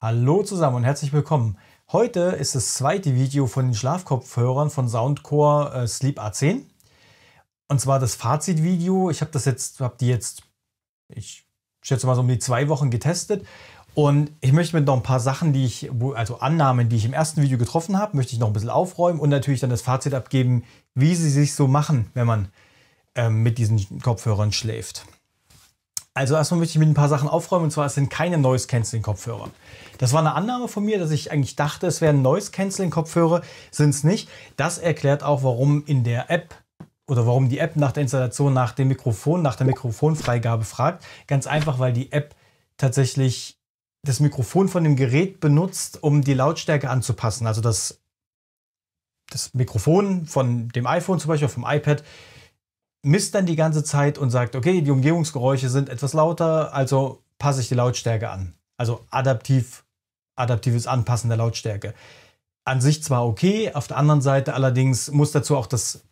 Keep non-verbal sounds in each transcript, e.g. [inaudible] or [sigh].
Hallo zusammen und herzlich willkommen. Heute ist das zweite Video von den Schlafkopfhörern von Soundcore äh, Sleep A10. Und zwar das Fazitvideo. Ich habe das jetzt, habe die jetzt, ich schätze mal so um die zwei Wochen getestet. Und ich möchte mit noch ein paar Sachen, die ich, also Annahmen, die ich im ersten Video getroffen habe, möchte ich noch ein bisschen aufräumen und natürlich dann das Fazit abgeben, wie sie sich so machen, wenn man ähm, mit diesen Kopfhörern schläft. Also erstmal möchte ich mit ein paar Sachen aufräumen und zwar es sind keine Noise Cancelling Kopfhörer. Das war eine Annahme von mir, dass ich eigentlich dachte, es wären Noise Cancelling Kopfhörer, sind es nicht. Das erklärt auch, warum in der App oder warum die App nach der Installation nach dem Mikrofon, nach der Mikrofonfreigabe fragt. Ganz einfach, weil die App tatsächlich das Mikrofon von dem Gerät benutzt, um die Lautstärke anzupassen. Also das, das Mikrofon von dem iPhone zum Beispiel, vom iPad, misst dann die ganze Zeit und sagt, okay, die Umgebungsgeräusche sind etwas lauter, also passe ich die Lautstärke an. Also adaptiv, adaptives Anpassen der Lautstärke. An sich zwar okay, auf der anderen Seite allerdings muss dazu auch das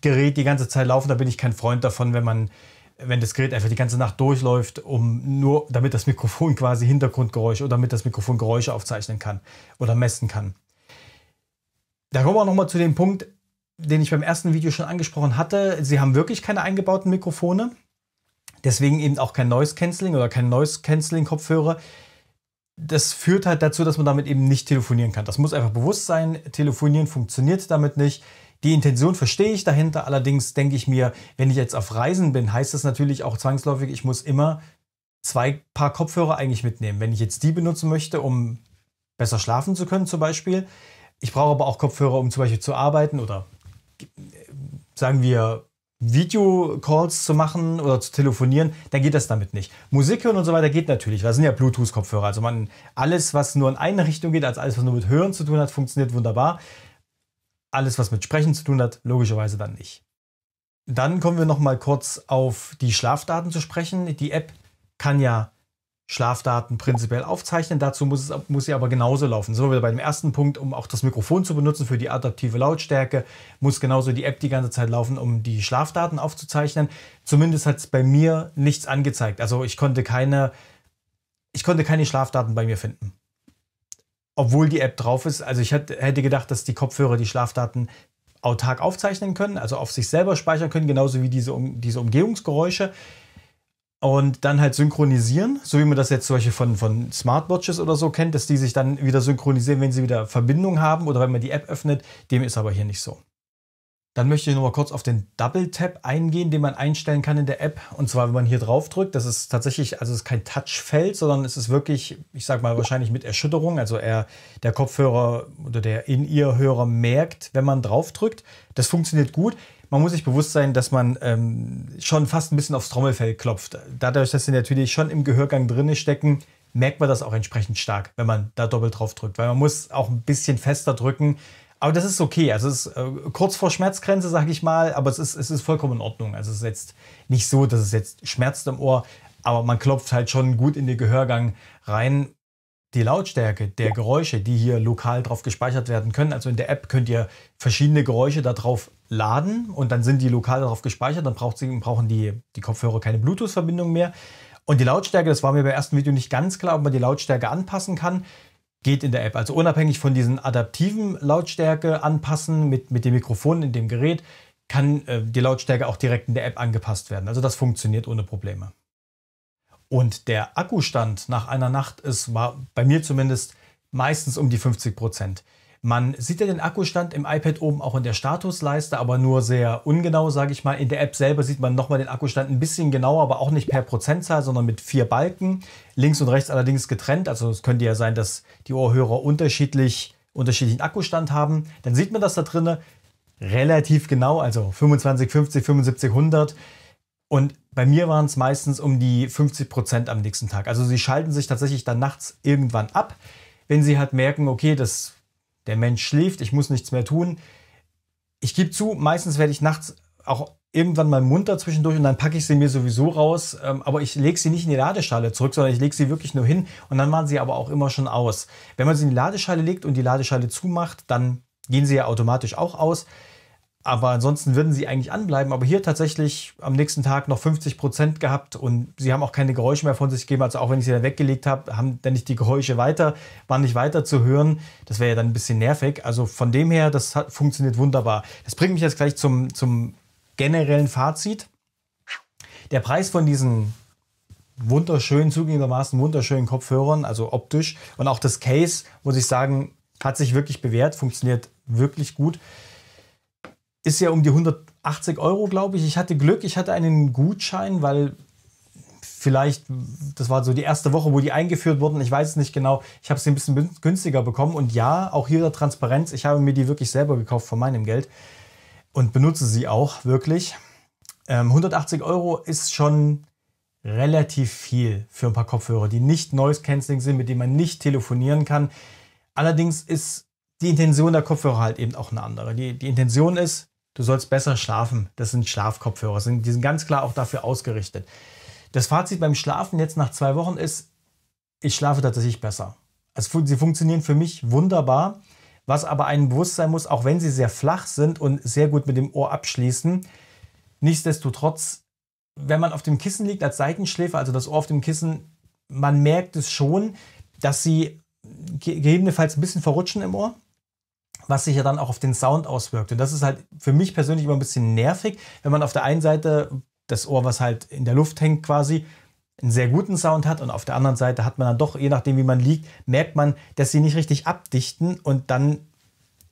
Gerät die ganze Zeit laufen. Da bin ich kein Freund davon, wenn man, wenn das Gerät einfach die ganze Nacht durchläuft, um nur, damit das Mikrofon quasi Hintergrundgeräusche oder damit das Mikrofon Geräusche aufzeichnen kann oder messen kann. Da kommen wir auch nochmal zu dem Punkt, den ich beim ersten Video schon angesprochen hatte, sie haben wirklich keine eingebauten Mikrofone. Deswegen eben auch kein Noise Cancelling oder kein Noise Cancelling Kopfhörer. Das führt halt dazu, dass man damit eben nicht telefonieren kann. Das muss einfach bewusst sein. Telefonieren funktioniert damit nicht. Die Intention verstehe ich dahinter. Allerdings denke ich mir, wenn ich jetzt auf Reisen bin, heißt das natürlich auch zwangsläufig, ich muss immer zwei Paar Kopfhörer eigentlich mitnehmen. Wenn ich jetzt die benutzen möchte, um besser schlafen zu können zum Beispiel. Ich brauche aber auch Kopfhörer, um zum Beispiel zu arbeiten oder sagen wir, Videocalls zu machen oder zu telefonieren, dann geht das damit nicht. Musik hören und so weiter geht natürlich, weil das sind ja Bluetooth-Kopfhörer. Also man, alles, was nur in eine Richtung geht, als alles, was nur mit Hören zu tun hat, funktioniert wunderbar. Alles, was mit Sprechen zu tun hat, logischerweise dann nicht. Dann kommen wir nochmal kurz auf die Schlafdaten zu sprechen. Die App kann ja Schlafdaten prinzipiell aufzeichnen. Dazu muss, es, muss sie aber genauso laufen. So wie bei dem ersten Punkt, um auch das Mikrofon zu benutzen für die adaptive Lautstärke, muss genauso die App die ganze Zeit laufen, um die Schlafdaten aufzuzeichnen. Zumindest hat es bei mir nichts angezeigt. Also ich konnte keine, ich konnte keine Schlafdaten bei mir finden. Obwohl die App drauf ist. Also ich hätte gedacht, dass die Kopfhörer die Schlafdaten autark aufzeichnen können, also auf sich selber speichern können, genauso wie diese, um, diese Umgehungsgeräusche und dann halt synchronisieren, so wie man das jetzt zum Beispiel von, von Smartwatches oder so kennt, dass die sich dann wieder synchronisieren, wenn sie wieder Verbindung haben oder wenn man die App öffnet. Dem ist aber hier nicht so. Dann möchte ich noch mal kurz auf den Double Tap eingehen, den man einstellen kann in der App. Und zwar, wenn man hier drauf drückt, das ist tatsächlich, also es ist kein Touchfeld, sondern es ist wirklich, ich sag mal, wahrscheinlich mit Erschütterung. Also er, der Kopfhörer oder der In-Ear-Hörer merkt, wenn man drauf drückt. Das funktioniert gut man muss sich bewusst sein, dass man ähm, schon fast ein bisschen aufs Trommelfell klopft. Dadurch, dass sie natürlich schon im Gehörgang drinne stecken, merkt man das auch entsprechend stark, wenn man da doppelt drauf drückt. Weil man muss auch ein bisschen fester drücken, aber das ist okay. Also es ist äh, kurz vor Schmerzgrenze, sage ich mal, aber es ist, es ist vollkommen in Ordnung. Also es ist jetzt nicht so, dass es jetzt schmerzt im Ohr, aber man klopft halt schon gut in den Gehörgang rein. Die Lautstärke der Geräusche, die hier lokal drauf gespeichert werden können, also in der App könnt ihr verschiedene Geräusche darauf laden und dann sind die lokal darauf gespeichert, dann braucht sie, brauchen die, die Kopfhörer keine Bluetooth-Verbindung mehr. Und die Lautstärke, das war mir beim ersten Video nicht ganz klar, ob man die Lautstärke anpassen kann geht in der App. Also unabhängig von diesen adaptiven Lautstärke anpassen mit, mit dem Mikrofon in dem Gerät, kann äh, die Lautstärke auch direkt in der App angepasst werden. Also das funktioniert ohne Probleme. Und der Akkustand nach einer Nacht ist, war bei mir zumindest meistens um die 50 Prozent. Man sieht ja den Akkustand im iPad oben auch in der Statusleiste, aber nur sehr ungenau, sage ich mal. In der App selber sieht man nochmal den Akkustand ein bisschen genauer, aber auch nicht per Prozentzahl, sondern mit vier Balken. Links und rechts allerdings getrennt. Also es könnte ja sein, dass die Ohrhörer unterschiedlich unterschiedlichen Akkustand haben. Dann sieht man das da drinnen relativ genau, also 25, 50, 75, 100. Und bei mir waren es meistens um die 50 Prozent am nächsten Tag. Also sie schalten sich tatsächlich dann nachts irgendwann ab, wenn sie halt merken, okay, das der Mensch schläft, ich muss nichts mehr tun. Ich gebe zu, meistens werde ich nachts auch irgendwann mal munter zwischendurch und dann packe ich sie mir sowieso raus. Ähm, aber ich lege sie nicht in die Ladeschale zurück, sondern ich lege sie wirklich nur hin und dann machen sie aber auch immer schon aus. Wenn man sie in die Ladeschale legt und die Ladeschale zumacht, dann gehen sie ja automatisch auch aus. Aber ansonsten würden sie eigentlich anbleiben. Aber hier tatsächlich am nächsten Tag noch 50 Prozent gehabt und sie haben auch keine Geräusche mehr von sich gegeben. Also auch wenn ich sie dann weggelegt habe, haben dann nicht die Geräusche weiter, waren nicht weiter zu hören. Das wäre ja dann ein bisschen nervig. Also von dem her, das hat, funktioniert wunderbar. Das bringt mich jetzt gleich zum, zum generellen Fazit. Der Preis von diesen wunderschönen, zugegebenermaßen wunderschönen Kopfhörern, also optisch und auch das Case, muss ich sagen, hat sich wirklich bewährt, funktioniert wirklich gut ist ja um die 180 Euro, glaube ich. Ich hatte Glück, ich hatte einen Gutschein, weil vielleicht, das war so die erste Woche, wo die eingeführt wurden, ich weiß es nicht genau, ich habe sie ein bisschen günstiger bekommen und ja, auch hier der Transparenz, ich habe mir die wirklich selber gekauft von meinem Geld und benutze sie auch wirklich. Ähm, 180 Euro ist schon relativ viel für ein paar Kopfhörer, die nicht Noise Cancelling sind, mit denen man nicht telefonieren kann. Allerdings ist die Intention der Kopfhörer halt eben auch eine andere. Die, die Intention ist, Du sollst besser schlafen. Das sind Schlafkopfhörer. Die sind ganz klar auch dafür ausgerichtet. Das Fazit beim Schlafen jetzt nach zwei Wochen ist, ich schlafe tatsächlich besser. Also sie funktionieren für mich wunderbar. Was aber einem bewusst sein muss, auch wenn sie sehr flach sind und sehr gut mit dem Ohr abschließen, nichtsdestotrotz, wenn man auf dem Kissen liegt als Seitenschläfer, also das Ohr auf dem Kissen, man merkt es schon, dass sie gegebenenfalls ein bisschen verrutschen im Ohr was sich ja dann auch auf den Sound auswirkt. Und das ist halt für mich persönlich immer ein bisschen nervig, wenn man auf der einen Seite das Ohr, was halt in der Luft hängt quasi, einen sehr guten Sound hat und auf der anderen Seite hat man dann doch, je nachdem wie man liegt, merkt man, dass sie nicht richtig abdichten und dann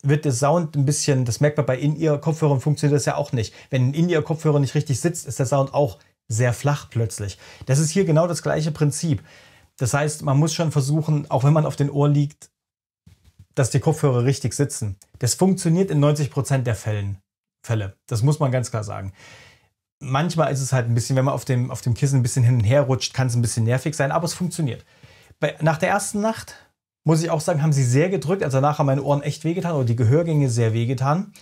wird der Sound ein bisschen, das merkt man bei In-Ear-Kopfhörern funktioniert das ja auch nicht. Wenn ein In-Ear-Kopfhörer nicht richtig sitzt, ist der Sound auch sehr flach plötzlich. Das ist hier genau das gleiche Prinzip. Das heißt, man muss schon versuchen, auch wenn man auf den Ohr liegt, dass die Kopfhörer richtig sitzen. Das funktioniert in 90 der Fällen, Fälle. Das muss man ganz klar sagen. Manchmal ist es halt ein bisschen, wenn man auf dem, auf dem Kissen ein bisschen hin und her rutscht, kann es ein bisschen nervig sein, aber es funktioniert. Bei, nach der ersten Nacht muss ich auch sagen, haben sie sehr gedrückt. Also danach haben meine Ohren echt wehgetan oder die Gehörgänge sehr wehgetan.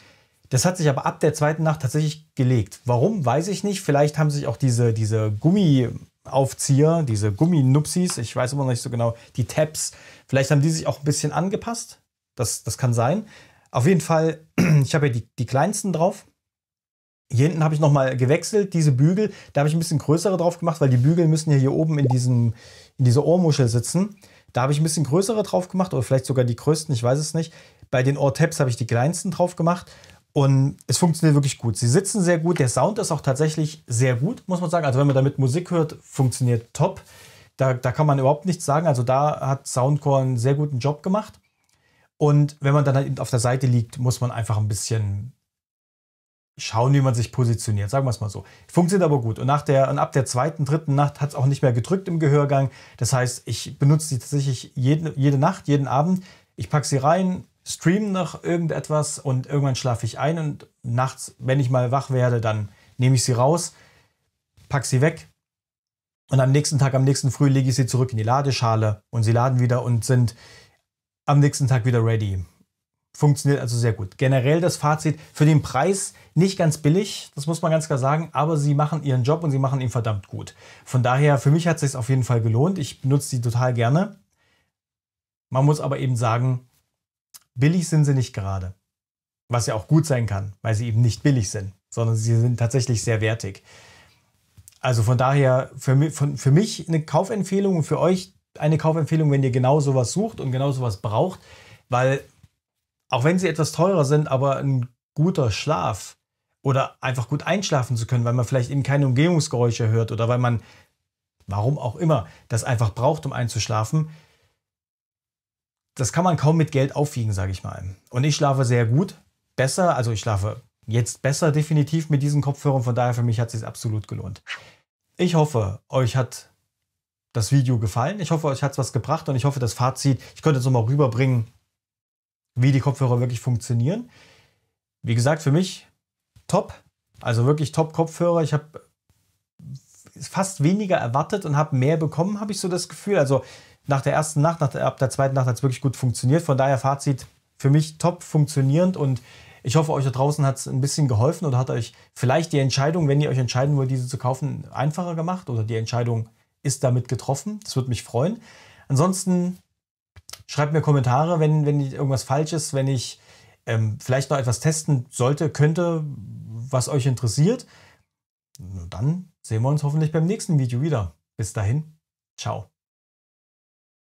Das hat sich aber ab der zweiten Nacht tatsächlich gelegt. Warum, weiß ich nicht. Vielleicht haben sich auch diese, diese Gummiaufzieher, diese Gumminupsis, ich weiß immer noch nicht so genau, die Tabs, vielleicht haben die sich auch ein bisschen angepasst. Das, das kann sein. Auf jeden Fall, [clears throat] ich habe ja die, die kleinsten drauf. Hier hinten habe ich nochmal gewechselt, diese Bügel. Da habe ich ein bisschen größere drauf gemacht, weil die Bügel müssen ja hier oben in, diesem, in dieser Ohrmuschel sitzen. Da habe ich ein bisschen größere drauf gemacht oder vielleicht sogar die größten, ich weiß es nicht. Bei den Ohrtaps habe ich die kleinsten drauf gemacht und es funktioniert wirklich gut. Sie sitzen sehr gut, der Sound ist auch tatsächlich sehr gut, muss man sagen. Also wenn man damit Musik hört, funktioniert top. Da, da kann man überhaupt nichts sagen. Also da hat Soundcore einen sehr guten Job gemacht. Und wenn man dann halt auf der Seite liegt, muss man einfach ein bisschen schauen, wie man sich positioniert, sagen wir es mal so. Funktioniert aber gut. Und, nach der, und ab der zweiten, dritten Nacht hat es auch nicht mehr gedrückt im Gehörgang. Das heißt, ich benutze sie tatsächlich jede, jede Nacht, jeden Abend. Ich packe sie rein, streame noch irgendetwas und irgendwann schlafe ich ein. Und nachts, wenn ich mal wach werde, dann nehme ich sie raus, packe sie weg. Und am nächsten Tag, am nächsten Früh lege ich sie zurück in die Ladeschale und sie laden wieder und sind am nächsten Tag wieder ready. Funktioniert also sehr gut. Generell das Fazit für den Preis nicht ganz billig, das muss man ganz klar sagen, aber sie machen ihren Job und sie machen ihn verdammt gut. Von daher, für mich hat es sich auf jeden Fall gelohnt. Ich benutze sie total gerne. Man muss aber eben sagen, billig sind sie nicht gerade. Was ja auch gut sein kann, weil sie eben nicht billig sind, sondern sie sind tatsächlich sehr wertig. Also von daher für mich, für mich eine Kaufempfehlung und für euch eine Kaufempfehlung, wenn ihr genau sowas sucht und genau sowas braucht, weil auch wenn sie etwas teurer sind, aber ein guter Schlaf oder einfach gut einschlafen zu können, weil man vielleicht eben keine Umgebungsgeräusche hört oder weil man, warum auch immer, das einfach braucht, um einzuschlafen, das kann man kaum mit Geld aufwiegen, sage ich mal. Und ich schlafe sehr gut, besser, also ich schlafe jetzt besser definitiv mit diesen Kopfhörern, von daher für mich hat es sich absolut gelohnt. Ich hoffe, euch hat das Video gefallen. Ich hoffe, euch hat es was gebracht und ich hoffe, das Fazit, ich könnte jetzt nochmal rüberbringen, wie die Kopfhörer wirklich funktionieren. Wie gesagt, für mich top, also wirklich top Kopfhörer. Ich habe fast weniger erwartet und habe mehr bekommen, habe ich so das Gefühl. Also nach der ersten Nacht, nach der, ab der zweiten Nacht hat es wirklich gut funktioniert. Von daher Fazit für mich top funktionierend und ich hoffe, euch da draußen hat es ein bisschen geholfen oder hat euch vielleicht die Entscheidung, wenn ihr euch entscheiden wollt, diese zu kaufen, einfacher gemacht oder die Entscheidung ist damit getroffen. Das würde mich freuen. Ansonsten schreibt mir Kommentare, wenn, wenn irgendwas falsch ist, wenn ich ähm, vielleicht noch etwas testen sollte, könnte, was euch interessiert. Dann sehen wir uns hoffentlich beim nächsten Video wieder. Bis dahin, ciao.